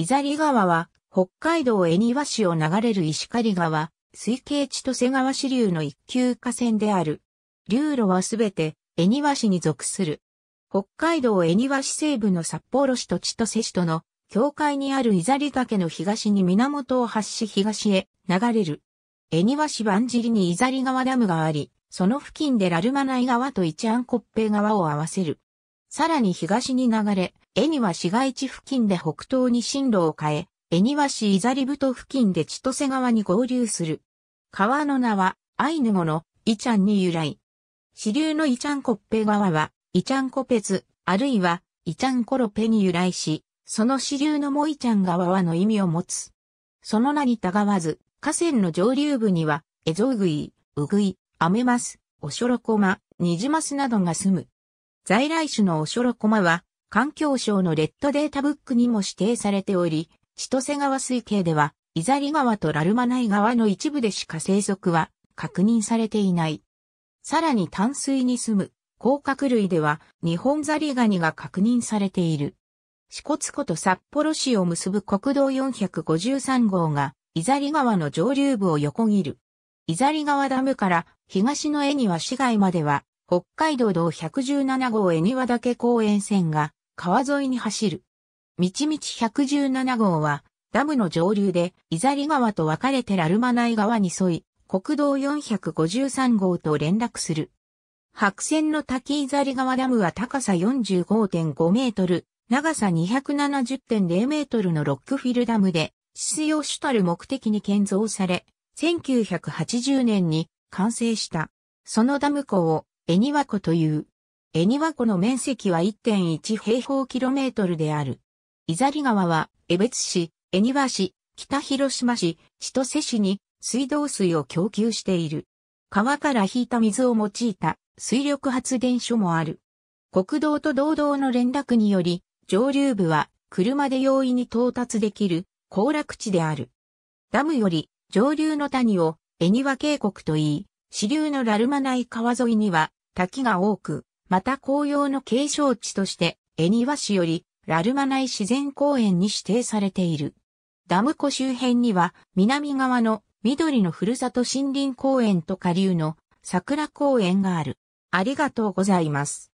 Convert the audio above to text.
伊ザリ川は、北海道恵庭市を流れる石狩川、水系千歳川支流の一級河川である。流路はすべて恵庭市に属する。北海道恵庭市西部の札幌市と千歳市との境界にある伊ザリ岳の東に源を発し東へ流れる。恵庭市万尻に伊ザリ川ダムがあり、その付近でラルマナイ川とイチアンコッペ川を合わせる。さらに東に流れ、恵庭市街地付近で北東に進路を変え、江庭市伊ザリブト付近で千歳川に合流する。川の名は、アイヌ語のイチャンに由来。支流のイチャンコッペ川は、イチャンコペズ、あるいは、イチャンコロペに由来し、その支流のモイチャン川はの意味を持つ。その名にたがわず、河川の上流部には、エゾウグイ、ウグイ、アメマス、オショロコマ、ニジマスなどが住む。在来種のオショロコマは、環境省のレッドデータブックにも指定されており、千歳川水系では、イザリ川とラルマナイ川の一部でしか生息は確認されていない。さらに淡水に住む甲殻類では日本ザリガニが確認されている。四骨湖と札幌市を結ぶ国道453号がイザリ川の上流部を横切る。イザリ川ダムから東の江には市街までは北海道道117号恵庭岳公園線が川沿いに走る。道道117号はダムの上流で伊ザリ川と分かれてラルマナイ川に沿い、国道453号と連絡する。白線の滝伊ザリ川ダムは高さ45.5メートル、長さ270.0メートルのロックフィルダムで、必を主たる目的に建造され、1980年に完成した。そのダム湖を恵庭湖という。恵庭湖の面積は1.1平方キロメートルである。伊ザリ川は、江別市、恵庭市、北広島市、千歳市に水道水を供給している。川から引いた水を用いた水力発電所もある。国道と道道の連絡により、上流部は車で容易に到達できる行楽地である。ダムより上流の谷を恵庭渓谷といい、支流のラルマナイ川沿いには滝が多く、また紅葉の景勝地として、恵庭市より、ラルマ内自然公園に指定されている。ダム湖周辺には、南側の緑のふるさと森林公園と下流の桜公園がある。ありがとうございます。